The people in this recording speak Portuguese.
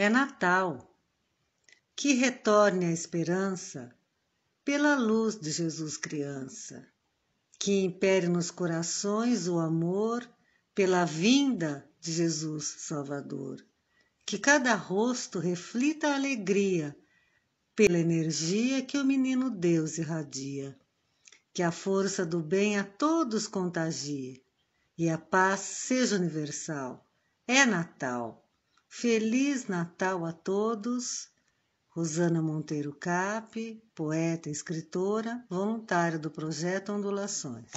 É Natal. Que retorne a esperança pela luz de Jesus criança. Que impere nos corações o amor pela vinda de Jesus Salvador. Que cada rosto reflita a alegria pela energia que o menino Deus irradia. Que a força do bem a todos contagie e a paz seja universal. É Natal. Feliz Natal a todos. Rosana Monteiro Cap, poeta e escritora, voluntária do projeto Ondulações.